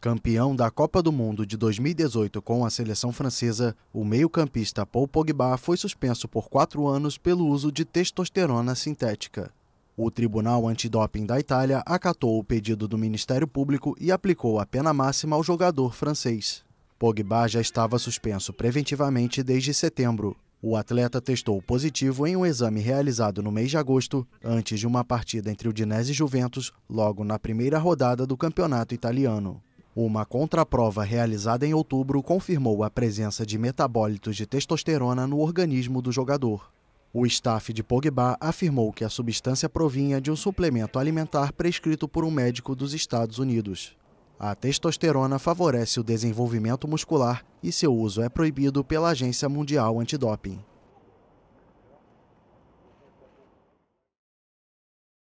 Campeão da Copa do Mundo de 2018 com a seleção francesa, o meio-campista Paul Pogba foi suspenso por quatro anos pelo uso de testosterona sintética. O Tribunal Antidoping da Itália acatou o pedido do Ministério Público e aplicou a pena máxima ao jogador francês. Pogba já estava suspenso preventivamente desde setembro. O atleta testou positivo em um exame realizado no mês de agosto, antes de uma partida entre Udinese e Juventus, logo na primeira rodada do campeonato italiano. Uma contraprova realizada em outubro confirmou a presença de metabólitos de testosterona no organismo do jogador. O staff de Pogba afirmou que a substância provinha de um suplemento alimentar prescrito por um médico dos Estados Unidos. A testosterona favorece o desenvolvimento muscular e seu uso é proibido pela Agência Mundial Antidoping.